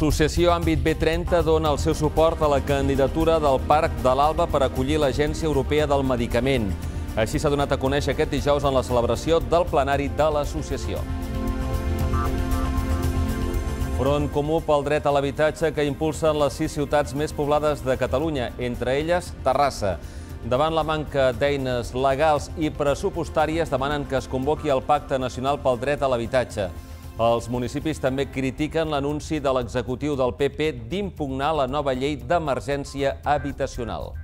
L'associació Àmbit B30 dona el seu suport a la candidatura del Parc de l'Alba per acollir l'Agència Europea del Medicament. Així s'ha donat a conèixer aquest dijous en la celebració del plenari de l'associació. Front comú pel dret a l'habitatge que impulsen les sis ciutats més poblades de Catalunya, entre elles Terrassa. Davant la manca d'eines legals i pressupostàries demanen que es convoqui el Pacte Nacional pel Dret a l'Habitatge. Els municipis també critiquen l'anunci de l'executiu del PP d'impugnar la nova llei d'emergència habitacional.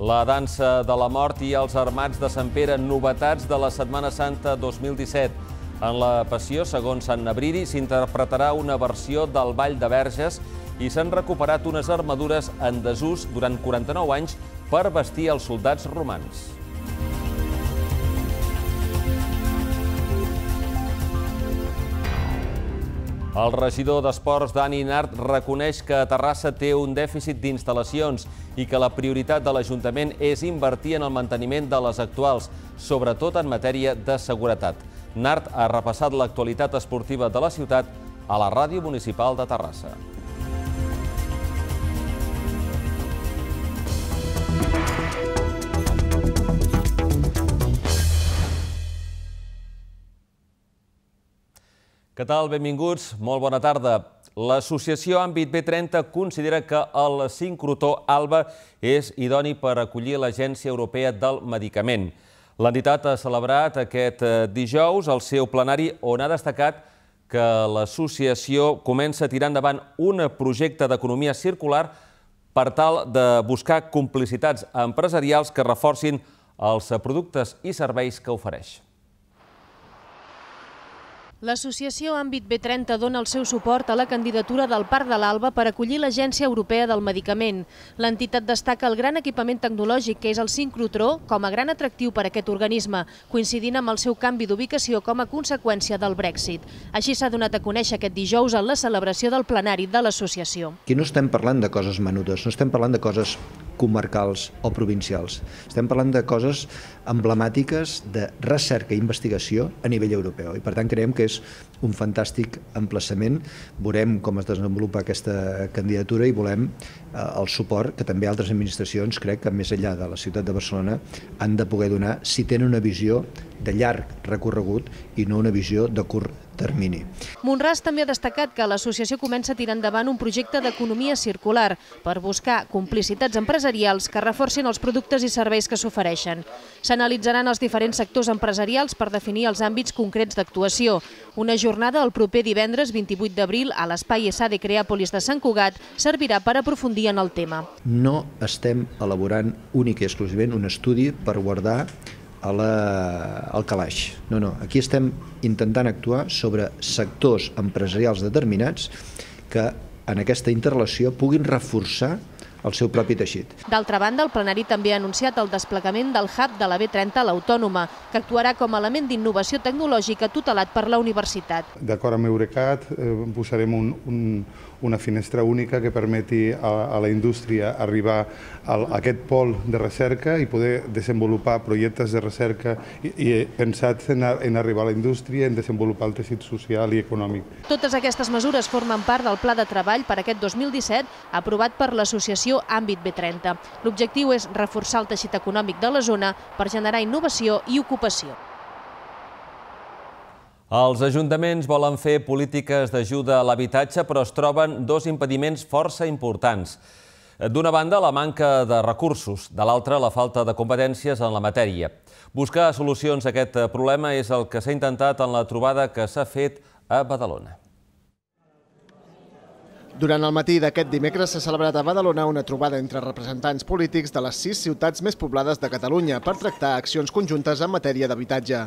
La dansa de la mort i els armats de Sant Pere, novetats de la Setmana Santa 2017. En la Passió, segons Sant Nebridi, s'interpretarà una versió del Ball de Verges i s'han recuperat unes armadures en desús durant 49 anys per vestir els soldats romans. El regidor d'Esports, Dani Nart, reconeix que Terrassa té un dèficit d'instal·lacions i que la prioritat de l'Ajuntament és invertir en el manteniment de les actuals, sobretot en matèria de seguretat. Nart ha repassat l'actualitat esportiva de la ciutat a la Ràdio Municipal de Terrassa. Què tal? Benvinguts. Molt bona tarda. L'associació Àmbit B30 considera que el sincrotó ALBA és idoni per acollir l'Agència Europea del Medicament. L'entitat ha celebrat aquest eh, dijous el seu plenari on ha destacat que l'associació comença a tirar endavant un projecte d'economia circular per tal de buscar complicitats empresarials que reforcin els productes i serveis que ofereix. L'associació Àmbit B30 dona el seu suport a la candidatura del Parc de l'Alba per acollir l'Agència Europea del Medicament. L'entitat destaca el gran equipament tecnològic que és el sincrotró com a gran atractiu per a aquest organisme, coincidint amb el seu canvi d'ubicació com a conseqüència del Brexit. Així s'ha donat a conèixer aquest dijous en la celebració del plenari de l'associació. Aquí no estem parlant de coses menudes, no estem parlant de coses comarcals o provincials. Estem parlant de coses emblemàtiques de recerca i investigació a nivell europeu i per tant creiem que és un fantàstic emplaçament. Veurem com es desenvolupa aquesta candidatura i volem eh, el suport que també altres administracions, crec que més enllà de la ciutat de Barcelona, han de poder donar si tenen una visió de llarg recorregut i no una visió de curt termini. Monràs també ha destacat que l'associació comença a tirar endavant un projecte d'economia circular per buscar complicitats empresarials que reforcin els productes i serveis que s'ofereixen. S'analitzaran els diferents sectors empresarials per definir els àmbits concrets d'actuació. Una jornada el proper divendres 28 d'abril a l'Espai SA de Creàpolis de Sant Cugat servirà per aprofundir en el tema. No estem elaborant únic i exclusivament un estudi per guardar a la, al calaix. No, no, aquí estem intentant actuar sobre sectors empresarials determinats que en aquesta interrelació puguin reforçar el seu propi teixit. D'altra banda, el plenari també ha anunciat el desplegament del hub de la B30 a l'Autònoma, que actuarà com a element d'innovació tecnològica tutelat per la universitat. D'acord amb Eurecat, eh, posarem un, un, una finestra única que permeti a, la indústria arribar a, aquest pol de recerca i poder desenvolupar projectes de recerca i, eh, pensats en, en arribar a la indústria, en desenvolupar el teixit social i econòmic. Totes aquestes mesures formen part del pla de treball per aquest 2017 aprovat per l'associació Àmbit B30. L'objectiu és reforçar el teixit econòmic de la zona per generar innovació i ocupació. Els ajuntaments volen fer polítiques d'ajuda a l'habitatge, però es troben dos impediments força importants. D'una banda, la manca de recursos, de l'altra, la falta de competències en la matèria. Buscar solucions a aquest problema és el que s'ha intentat en la trobada que s'ha fet a Badalona. Durant el matí d'aquest dimecres s'ha celebrat a Badalona una trobada entre representants polítics de les sis ciutats més poblades de Catalunya per tractar accions conjuntes en matèria d'habitatge.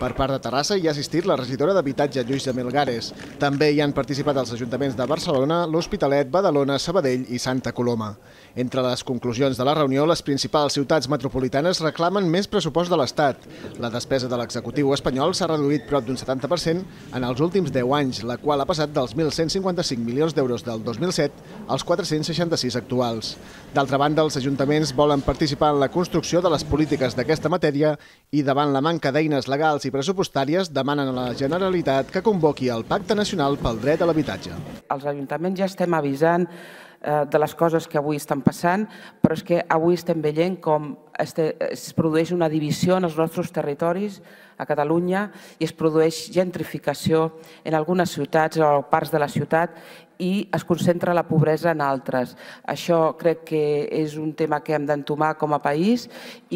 Per part de Terrassa hi ha assistit la regidora d'Habitatge, Lluís de Melgares. També hi han participat els ajuntaments de Barcelona, l'Hospitalet, Badalona, Sabadell i Santa Coloma. Entre les conclusions de la reunió, les principals ciutats metropolitanes reclamen més pressupost de l'Estat. La despesa de l'executiu espanyol s'ha reduït prop d'un 70% en els últims 10 anys, la qual ha passat dels 1.155 milions d'euros del del 2007 als 466 actuals. D'altra banda, els ajuntaments volen participar en la construcció de les polítiques d'aquesta matèria i davant la manca d'eines legals i pressupostàries demanen a la Generalitat que convoqui el Pacte Nacional pel Dret a l'Habitatge. Els ajuntaments ja estem avisant eh, de les coses que avui estan passant, però és que avui estem veient com este, es produeix una divisió en els nostres territoris, a Catalunya, i es produeix gentrificació en algunes ciutats o parts de la ciutat i es concentra la pobresa en altres. Això crec que és un tema que hem d'entomar com a país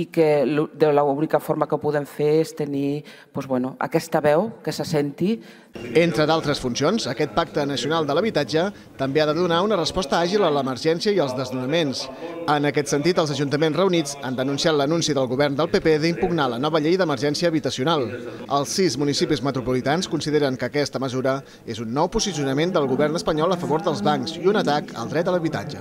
i que de l'única forma que podem fer és tenir doncs, bueno, aquesta veu que se senti. Entre d'altres funcions, aquest Pacte Nacional de l'Habitatge també ha de donar una resposta àgil a l'emergència i als desnonaments. En aquest sentit, els ajuntaments reunits han denunciat denunciat l'anunci del govern del PP d'impugnar la nova llei d'emergència habitacional. Els sis municipis metropolitans consideren que aquesta mesura és un nou posicionament del govern espanyol a favor dels bancs i un atac al dret a l'habitatge.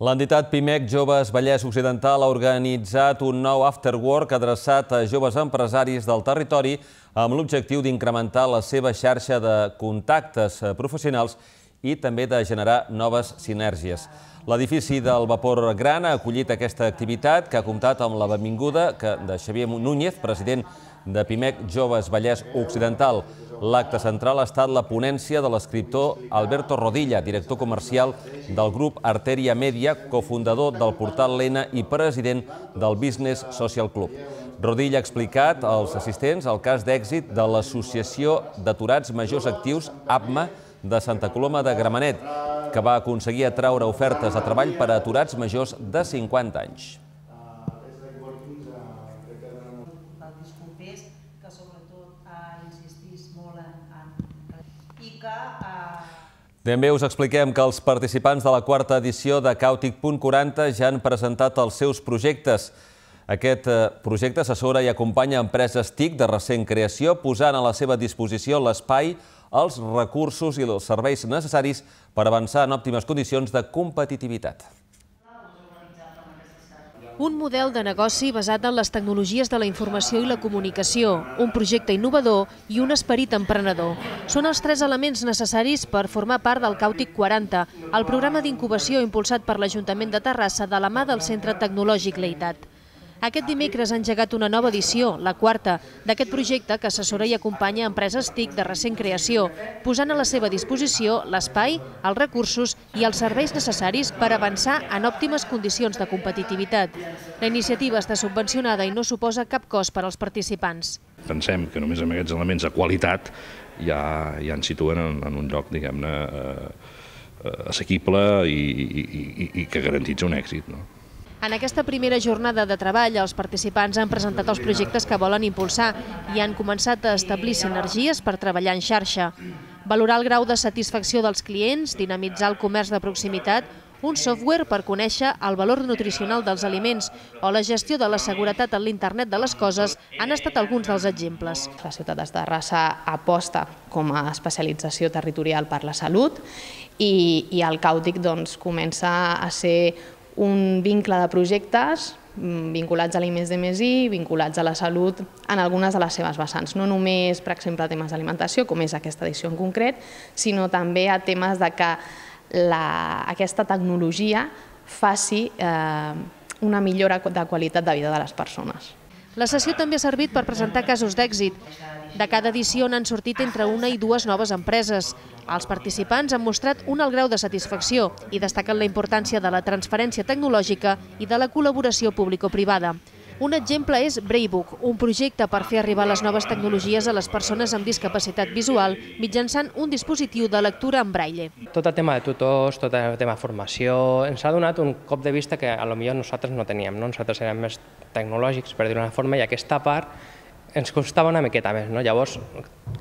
L'entitat PIMEC Joves Vallès Occidental ha organitzat un nou afterwork adreçat a joves empresaris del territori amb l'objectiu d'incrementar la seva xarxa de contactes eh, professionals i també de generar noves sinergies. L'edifici del vapor gran ha acollit aquesta activitat que ha comptat amb la benvinguda de Xavier Núñez, president de PIMEC Joves Vallès Occidental. L'acte central ha estat la ponència de l'escriptor Alberto Rodilla, director comercial del grup Arteria Media, cofundador del portal Lena i president del Business Social Club. Rodilla ha explicat als assistents el cas d'èxit de l'Associació d'Aturats Majors Actius, APMA, de Santa Coloma de Gramenet, que va aconseguir atraure ofertes de treball per a aturats majors de 50 anys. També ah, ah, us expliquem que els participants de la quarta edició de Càutic.40 ja han presentat els seus projectes. Aquest eh, projecte assessora i acompanya empreses TIC de recent creació, posant a la seva disposició l'espai, els recursos i els serveis necessaris per avançar en òptimes condicions de competitivitat. Un model de negoci basat en les tecnologies de la informació i la comunicació, un projecte innovador i un esperit emprenedor. Són els tres elements necessaris per formar part del Càutic 40, el programa d'incubació impulsat per l'Ajuntament de Terrassa de la mà del Centre Tecnològic Leitat. Aquest dimecres ha engegat una nova edició, la quarta, d'aquest projecte que assessora i acompanya empreses TIC de recent creació, posant a la seva disposició l'espai, els recursos i els serveis necessaris per avançar en òptimes condicions de competitivitat. La iniciativa està subvencionada i no suposa cap cost per als participants. Pensem que només amb aquests elements de qualitat ja, ja ens situen en, en un lloc, diguem-ne, eh, eh assequible i, i, i, i que garantitza un èxit. No? En aquesta primera jornada de treball, els participants han presentat els projectes que volen impulsar i han començat a establir sinergies per treballar en xarxa. Valorar el grau de satisfacció dels clients, dinamitzar el comerç de proximitat, un software per conèixer el valor nutricional dels aliments o la gestió de la seguretat en l'internet de les coses han estat alguns dels exemples. La ciutat de Terrassa aposta com a especialització territorial per la salut i, i el càutic doncs, comença a ser un vincle de projectes mm, vinculats a d'MSI, vinculats a la salut en algunes de les seves vessants, no només, per exemple, a temes d'alimentació, com és aquesta edició en concret, sinó també a temes de que la, aquesta tecnologia faci eh, una millora de qualitat de vida de les persones. La sessió també ha servit per presentar casos d'èxit. De cada edició n'han sortit entre una i dues noves empreses. Els participants han mostrat un alt grau de satisfacció i destaquen la importància de la transferència tecnològica i de la col·laboració público-privada. Un exemple és Braybook, un projecte per fer arribar les noves tecnologies a les persones amb discapacitat visual mitjançant un dispositiu de lectura en braille. Tot el tema de tutors, tot el tema de formació, ens ha donat un cop de vista que a lo millor nosaltres no teníem, no? nosaltres érem més tecnològics, per dir-ho d'una forma, i aquesta part ens costava una miqueta més. No? Llavors,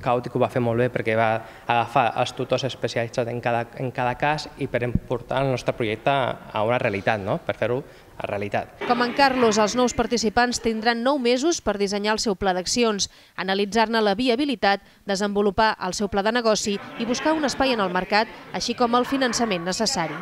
Caòtic ho va fer molt bé perquè va agafar els tutors especialitzats en cada, en cada cas i per portar el nostre projecte a una realitat, no? per fer-ho a realitat. Com en Carlos, els nous participants tindran 9 mesos per dissenyar el seu pla d'accions, analitzar-ne la viabilitat, desenvolupar el seu pla de negoci i buscar un espai en el mercat, així com el finançament necessari.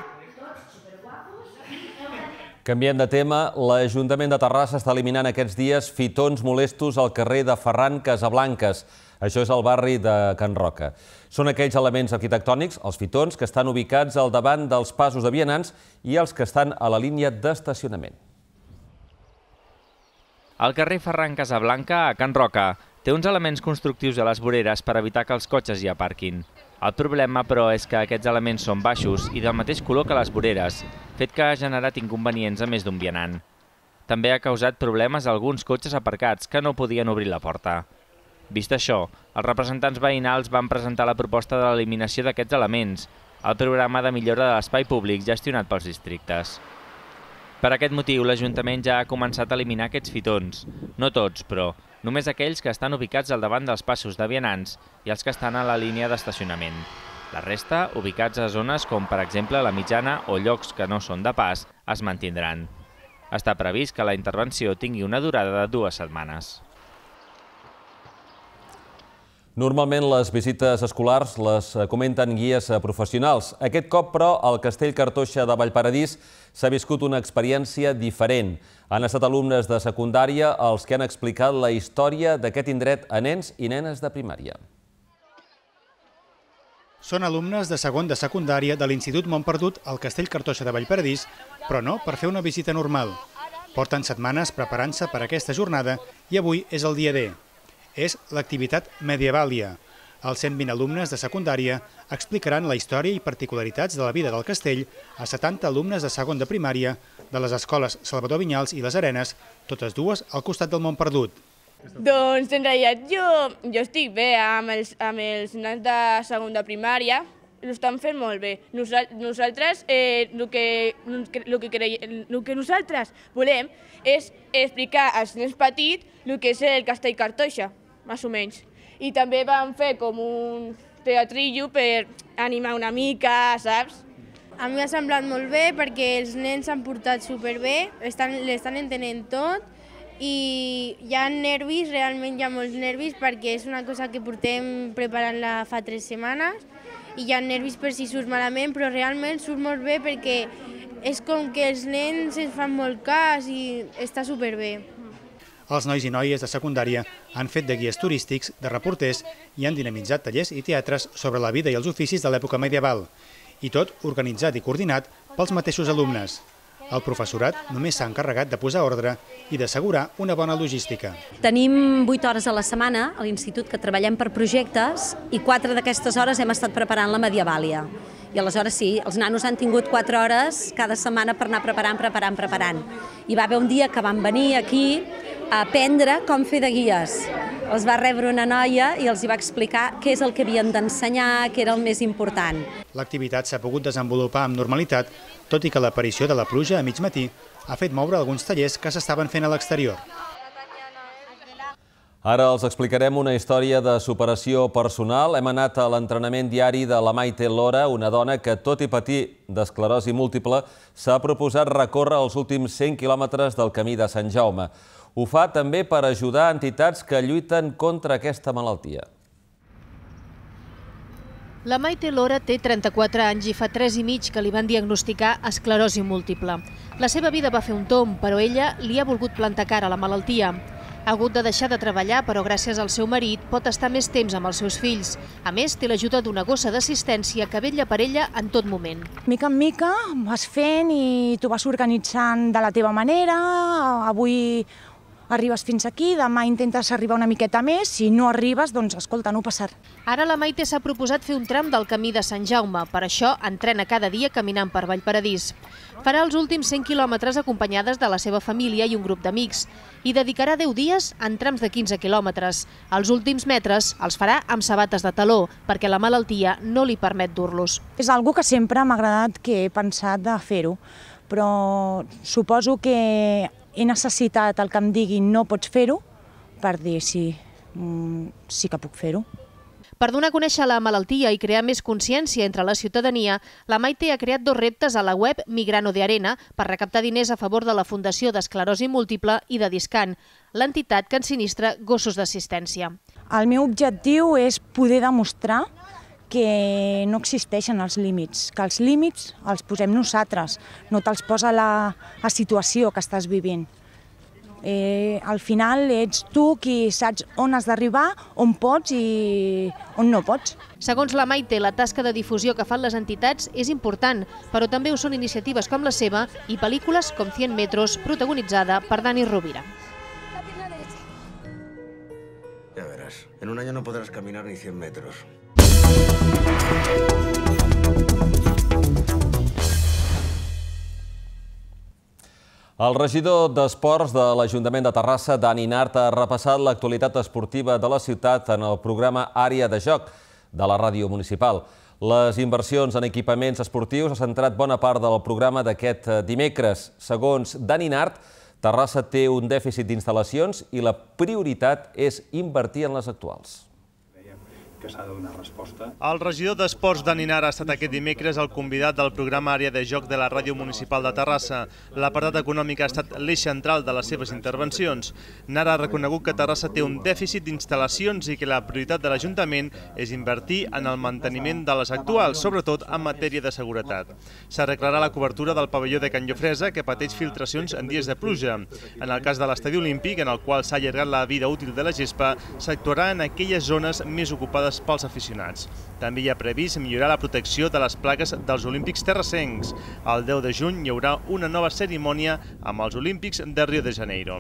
Canviem de tema, l'Ajuntament de Terrassa està eliminant aquests dies fitons molestos al carrer de Ferran Casablanques. Això és el barri de Can Roca. Són aquells elements arquitectònics, els fitons, que estan ubicats al davant dels passos de vianants i els que estan a la línia d'estacionament. El carrer Ferran Casablanca a Can Roca té uns elements constructius a les voreres per evitar que els cotxes hi aparquin. El problema, però, és que aquests elements són baixos i del mateix color que les voreres, fet que ha generat inconvenients a més d'un vianant. També ha causat problemes a alguns cotxes aparcats que no podien obrir la porta. Vist això, els representants veïnals van presentar la proposta de l'eliminació d'aquests elements, al programa de millora de l'espai públic gestionat pels districtes. Per aquest motiu, l'Ajuntament ja ha començat a eliminar aquests fitons. No tots, però, només aquells que estan ubicats al davant dels passos de vianants i els que estan a la línia d'estacionament. La resta, ubicats a zones com per exemple la mitjana o llocs que no són de pas, es mantindran. Està previst que la intervenció tingui una durada de dues setmanes. Normalment les visites escolars les eh, comenten guies eh, professionals. Aquest cop, però, al Castell Cartoixa de Vallparadís s'ha viscut una experiència diferent. Han estat alumnes de secundària els que han explicat la història d'aquest indret a nens i nenes de primària. Són alumnes de segon de secundària de l'Institut Montperdut al Castell Cartoixa de Vallparadís, però no per fer una visita normal. Porten setmanes preparant-se per aquesta jornada i avui és el dia D és l'activitat medievàlia. Els 120 alumnes de secundària explicaran la història i particularitats de la vida del castell a 70 alumnes de segon de primària de les escoles Salvador Vinyals i Les Arenes, totes dues al costat del món perdut. Doncs en realitat jo, jo estic bé amb els, amb els nans de segona primària, ho estan fent molt bé. Nosaltres, eh, el, que, el, que creiem, el que nosaltres volem és explicar als nens petits el que és el castell cartoixa més o menys. I també vam fer com un teatrillo per animar una mica, saps? A mi m'ha semblat molt bé perquè els nens s'han portat superbé, l'estan entenent tot i hi ha nervis, realment hi ha molts nervis perquè és una cosa que portem preparant-la fa tres setmanes i hi ha nervis per si surt malament, però realment surt molt bé perquè és com que els nens ens fan molt cas i està superbé. Els nois i noies de secundària han fet de guies turístics, de reporters i han dinamitzat tallers i teatres sobre la vida i els oficis de l'època medieval, i tot organitzat i coordinat pels mateixos alumnes. El professorat només s'ha encarregat de posar ordre i d'assegurar una bona logística. Tenim 8 hores a la setmana a l'institut que treballem per projectes i 4 d'aquestes hores hem estat preparant la Medievàlia. I aleshores sí, els nanos han tingut 4 hores cada setmana per anar preparant, preparant, preparant. I va haver un dia que van venir aquí a aprendre com fer de guies. Els va rebre una noia i els hi va explicar què és el que havien d'ensenyar, què era el més important. L'activitat s'ha pogut desenvolupar amb normalitat, tot i que l'aparició de la pluja a mig matí ha fet moure alguns tallers que s'estaven fent a l'exterior. Ara els explicarem una història de superació personal. Hem anat a l'entrenament diari de la Maite Lora, una dona que, tot i patir d'esclerosi múltiple, s'ha proposat recórrer els últims 100 quilòmetres del camí de Sant Jaume. Ho fa també per ajudar entitats que lluiten contra aquesta malaltia. La Maite Lora té 34 anys i fa 3 i mig que li van diagnosticar esclerosi múltiple. La seva vida va fer un tom, però ella li ha volgut plantar cara a la malaltia. Ha hagut de deixar de treballar, però gràcies al seu marit pot estar més temps amb els seus fills. A més, té l'ajuda d'una gossa d'assistència que vetlla per ella en tot moment. Mica en mica vas fent i tu vas organitzant de la teva manera. Avui arribes fins aquí, demà intentes arribar una miqueta més, si no arribes, doncs escolta, no passar. Ara la Maite s'ha proposat fer un tram del camí de Sant Jaume, per això entrena cada dia caminant per Vallparadís. Farà els últims 100 quilòmetres acompanyades de la seva família i un grup d'amics i dedicarà 10 dies en trams de 15 quilòmetres. Els últims metres els farà amb sabates de taló, perquè la malaltia no li permet dur-los. És algo que sempre m'ha agradat que he pensat de fer-ho, però suposo que he necessitat el que em diguin no pots fer-ho per dir sí, mm, sí que puc fer-ho. Per donar a conèixer la malaltia i crear més consciència entre la ciutadania, la Maite ha creat dos reptes a la web Migrano de Arena per recaptar diners a favor de la Fundació d'Esclerosi Múltiple i de Discan, l'entitat que ensinistra gossos d'assistència. El meu objectiu és poder demostrar que no existeixen els límits, que els límits els posem nosaltres, no te'ls posa la, la situació que estàs vivint. Eh, al final ets tu qui saps on has d'arribar, on pots i on no pots. Segons la Maite, la tasca de difusió que fan les entitats és important, però també ho són iniciatives com la seva i pel·lícules com 100 metros, protagonitzada per Dani Rovira. Ya verás, en un año no podrás caminar ni 100 metros. El regidor d'Esports de l'Ajuntament de Terrassa, Dani Nart, ha repassat l'actualitat esportiva de la ciutat en el programa Àrea de Joc de la ràdio municipal. Les inversions en equipaments esportius ha centrat bona part del programa d'aquest dimecres. Segons Dani Nart, Terrassa té un dèficit d'instal·lacions i la prioritat és invertir en les actuals que s'ha de donar resposta. El regidor d'Esports de Ninar ha estat aquest dimecres el convidat del programa Àrea de Joc de la Ràdio Municipal de Terrassa. L'apartat econòmic ha estat l'eix central de les seves intervencions. Nara ha reconegut que Terrassa té un dèficit d'instal·lacions i que la prioritat de l'Ajuntament és invertir en el manteniment de les actuals, sobretot en matèria de seguretat. S'arreglarà la cobertura del pavelló de Can Llofresa, que pateix filtracions en dies de pluja. En el cas de l'estadi olímpic, en el qual s'ha allargat la vida útil de la gespa, s'actuarà en aquelles zones més ocupades visibles pels aficionats. També hi ha previst millorar la protecció de les plaques dels Olímpics terrasencs. El 10 de juny hi haurà una nova cerimònia amb els Olímpics de Rio de Janeiro.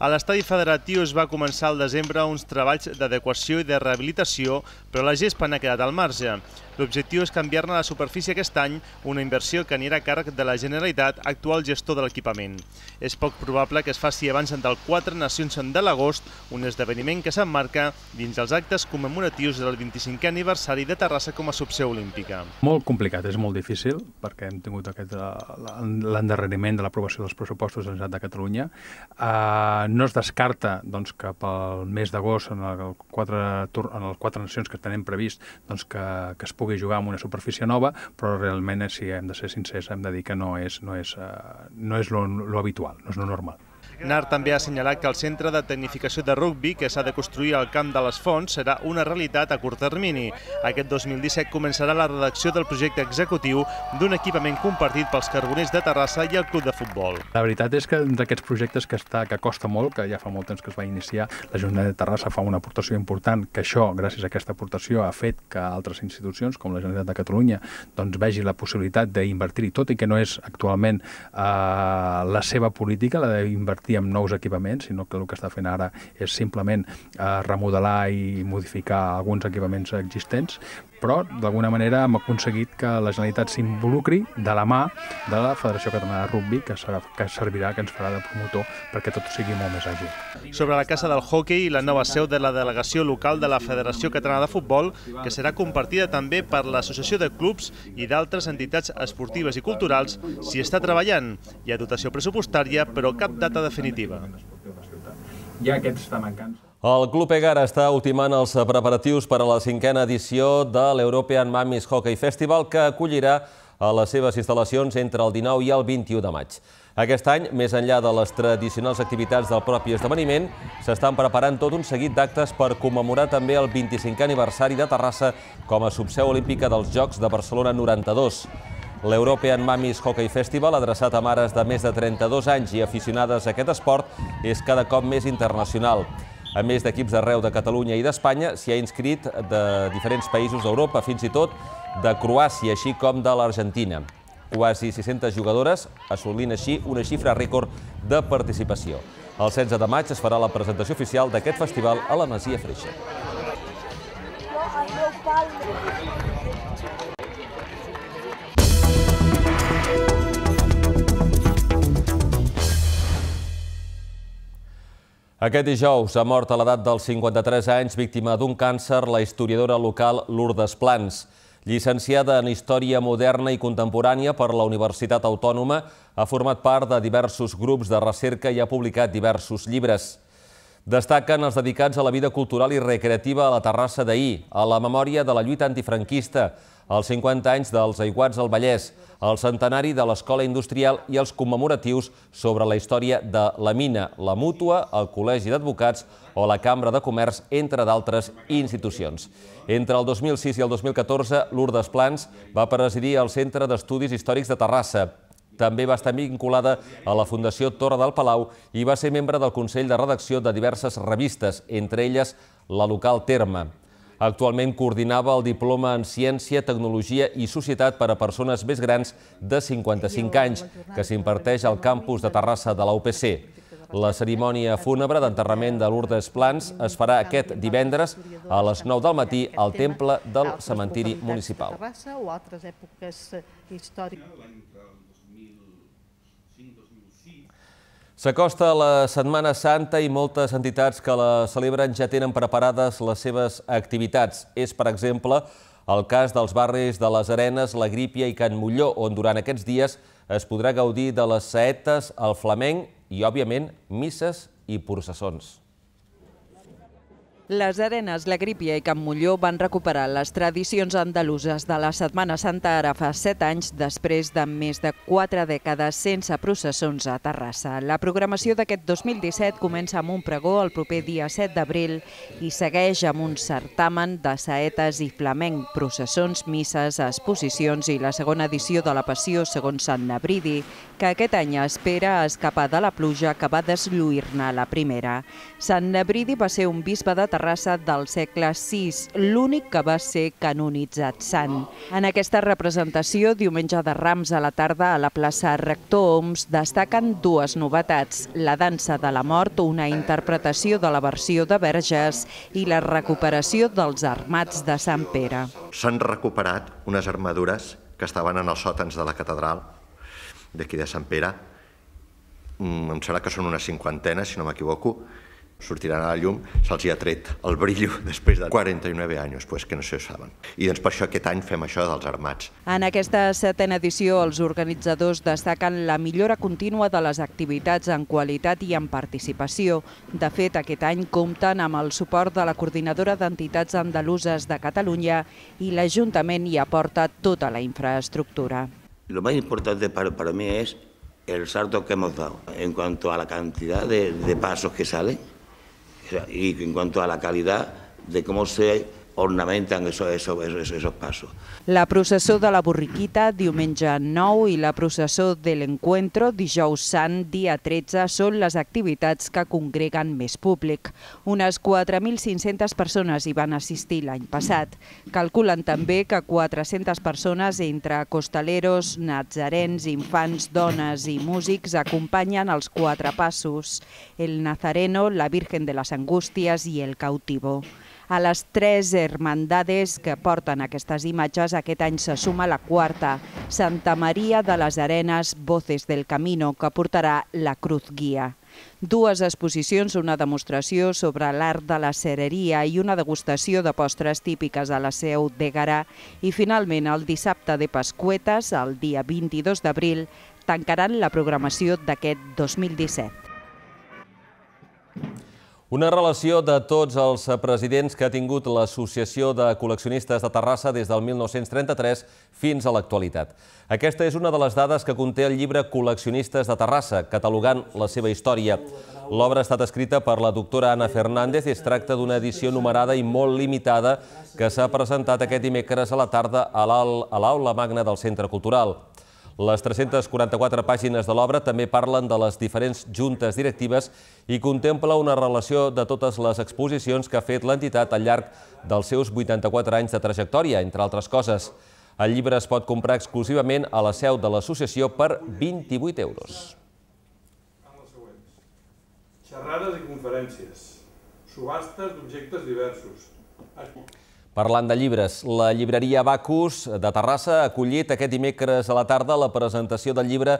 A l'estadi federatiu es va començar al desembre uns treballs d'adequació i de rehabilitació, però la gespa n'ha quedat al marge. L'objectiu és canviar-ne la superfície aquest any, una inversió que anirà a càrrec de la Generalitat, actual gestor de l'equipament. És poc probable que es faci abans del 4 Nacions de l'agost, un esdeveniment que s'emmarca dins els actes commemoratius del 25è aniversari de Terrassa com a subseu olímpica. Molt complicat, és molt difícil, perquè hem tingut l'endarreriment de l'aprovació dels pressupostos de l'Estat de Catalunya. Ah, no es descarta doncs, que pel mes d'agost, en, el 4, en nacions que tenim previst, doncs, que, que es pugui jugar amb una superfície nova, però realment, eh, si hem de ser sincers, hem de dir que no és, no és, uh, no és lo, lo habitual, no és lo normal. NAR també ha assenyalat que el centre de tecnificació de rugbi que s'ha de construir al camp de les Fonts serà una realitat a curt termini. Aquest 2017 començarà la redacció del projecte executiu d'un equipament compartit pels Carboners de Terrassa i el Club de Futbol. La veritat és que d'aquests projectes que, està, que costa molt, que ja fa molt temps que es va iniciar, la Generalitat de Terrassa fa una aportació important, que això, gràcies a aquesta aportació, ha fet que altres institucions, com la Generalitat de Catalunya, doncs vegi la possibilitat d'invertir-hi, tot i que no és actualment eh, la seva política, la d'invertir invertir en nous equipaments, sinó que el que està fent ara és simplement eh, remodelar i modificar alguns equipaments existents, però d'alguna manera hem aconseguit que la Generalitat s'involucri de la mà de la Federació Catalana de Rugby, que, serà, que servirà, que ens farà de promotor perquè tot sigui molt més àgil. Sobre la Casa del Hockey i la nova seu de la delegació local de la Federació Catalana de Futbol, que serà compartida també per l'Associació de Clubs i d'altres entitats esportives i culturals, s'hi està treballant. Hi ha dotació pressupostària, però cap data definitiva. Ja aquests estan mancant. El Club Egar està ultimant els preparatius per a la cinquena edició de l'European Mamis Hockey Festival, que acollirà a les seves instal·lacions entre el 19 i el 21 de maig. Aquest any, més enllà de les tradicionals activitats del propi esdeveniment, s'estan preparant tot un seguit d'actes per commemorar també el 25è aniversari de Terrassa com a subseu olímpica dels Jocs de Barcelona 92. L'European Mamis Hockey Festival, adreçat a mares de més de 32 anys i aficionades a aquest esport, és cada cop més internacional. A més d'equips arreu de Catalunya i d'Espanya, s'hi ha inscrit de diferents països d'Europa, fins i tot de Croàcia, així com de l'Argentina. Quasi 600 jugadores, assolint així una xifra rècord de participació. El 16 de maig es farà la presentació oficial d'aquest festival a la Masia Freixa. Aquest dijous ha mort a l'edat dels 53 anys, víctima d'un càncer, la historiadora local Lourdes Plans. Llicenciada en Història Moderna i Contemporània per la Universitat Autònoma, ha format part de diversos grups de recerca i ha publicat diversos llibres. Destaquen els dedicats a la vida cultural i recreativa a la Terrassa d'ahir, a la memòria de la lluita antifranquista, els 50 anys dels aiguats al Vallès, el centenari de l'Escola Industrial i els commemoratius sobre la història de la mina, la mútua, el Col·legi d'Advocats o la Cambra de Comerç, entre d'altres institucions. Entre el 2006 i el 2014, Lourdes Plans va presidir el Centre d'Estudis Històrics de Terrassa, també va estar vinculada a la Fundació Torre del Palau i va ser membre del Consell de Redacció de diverses revistes, entre elles la local Terma. Actualment coordinava el diploma en Ciència, Tecnologia i Societat per a persones més grans de 55 anys, que s'imparteix al campus de Terrassa de la UPC. La cerimònia fúnebre d'enterrament de Lourdes Plans es farà aquest divendres a les 9 del matí al temple del cementiri municipal. S'acosta la Setmana Santa i moltes entitats que la celebren ja tenen preparades les seves activitats. És, per exemple, el cas dels barris de les Arenes, la Grípia i Can Molló, on durant aquests dies es podrà gaudir de les saetes, el flamenc i, òbviament, misses i processons. Les Arenes, la Grípia i Campmolló van recuperar les tradicions andaluses de la Setmana Santa ara fa set anys, després de més de quatre dècades sense processons a Terrassa. La programació d'aquest 2017 comença amb un pregó el proper dia 7 d'abril i segueix amb un certamen de saetes i flamenc, processons, misses, exposicions i la segona edició de la Passió segons Sant Nebridi, que aquest any espera escapar de la pluja que va deslluir ne la primera. Sant Nebridi va ser un bisbe de Terrassa Terrassa del segle VI, l'únic que va ser canonitzat sant. En aquesta representació, diumenge de Rams a la tarda a la plaça Rector Oms, destaquen dues novetats, la dansa de la mort, una interpretació de la versió de Verges i la recuperació dels armats de Sant Pere. S'han recuperat unes armadures que estaven en els sòtans de la catedral d'aquí de Sant Pere, mm, em sembla que són unes cinquantenes, si no m'equivoco, sortiran a la llum, se'ls ha tret el brillo després de 49 anys, pues, que no se saben. I doncs per això aquest any fem això dels armats. En aquesta setena edició, els organitzadors destaquen la millora contínua de les activitats en qualitat i en participació. De fet, aquest any compten amb el suport de la Coordinadora d'Entitats Andaluses de Catalunya i l'Ajuntament hi aporta tota la infraestructura. Lo más importante para, para mí es el salto que hemos dado en cuanto a la cantidad de, de pasos que salen y en cuanto a la calidad de cómo se ornamentan esos, esos, esos, esos pasos. La processó de la Borriquita, diumenge 9, i la processó de l'Encuentro, dijous sant, dia 13, són les activitats que congreguen més públic. Unes 4.500 persones hi van assistir l'any passat. Calculen també que 400 persones entre costaleros, nazarens, infants, dones i músics acompanyen els quatre passos, el nazareno, la Virgen de les Angústies i el cautivo. A les tres hermandades que porten aquestes imatges, aquest any se suma la quarta, Santa Maria de les Arenes, Voces del Camino, que portarà la Cruz Guia. Dues exposicions, una demostració sobre l'art de la cereria i una degustació de postres típiques a la seu de Garà. i finalment el dissabte de Pascuetes, el dia 22 d'abril, tancaran la programació d'aquest 2017. Una relació de tots els presidents que ha tingut l'Associació de Col·leccionistes de Terrassa des del 1933 fins a l'actualitat. Aquesta és una de les dades que conté el llibre Col·leccionistes de Terrassa, catalogant la seva història. L'obra ha estat escrita per la doctora Ana Fernández i es tracta d'una edició numerada i molt limitada que s'ha presentat aquest dimecres a la tarda a l'aula magna del Centre Cultural. Les 344 pàgines de l'obra també parlen de les diferents juntes directives i contempla una relació de totes les exposicions que ha fet l'entitat al llarg dels seus 84 anys de trajectòria, entre altres coses. El llibre es pot comprar exclusivament a la seu de l'associació per 28 euros. Xerrades i conferències, subhastes d'objectes diversos, Parlant de llibres, la llibreria Bacus de Terrassa ha acollit aquest dimecres a la tarda la presentació del llibre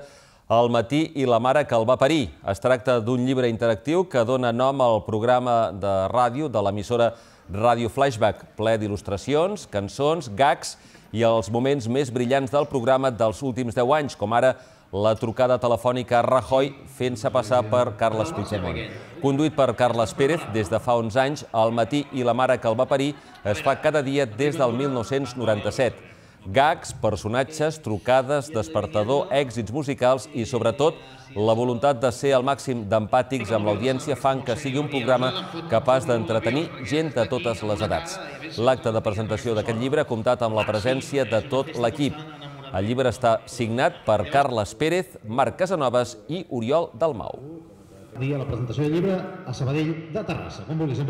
El matí i la mare que el va parir. Es tracta d'un llibre interactiu que dona nom al programa de ràdio de l'emissora Ràdio Flashback, ple d'il·lustracions, cançons, gags i els moments més brillants del programa dels últims 10 anys, com ara la trucada telefònica a Rajoy fent-se passar per Carles Puigdemont. Conduït per Carles Pérez des de fa 11 anys, el matí i la mare que el va parir es fa cada dia des del 1997. Gags, personatges, trucades, despertador, èxits musicals i, sobretot, la voluntat de ser el màxim d'empàtics amb l'audiència fan que sigui un programa capaç d'entretenir gent de totes les edats. L'acte de presentació d'aquest llibre ha comptat amb la presència de tot l'equip. El llibre està signat per Carles Pérez, Marc Casanovas i Oriol Dalmau. Dia la presentació del llibre a Sabadell de Terrassa, com vulguis.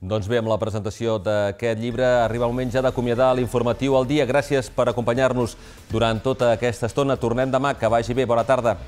Doncs bé, amb la presentació d'aquest llibre arriba el moment ja d'acomiadar l'informatiu al dia. Gràcies per acompanyar-nos durant tota aquesta estona. Tornem demà, que vagi bé. Bona tarda.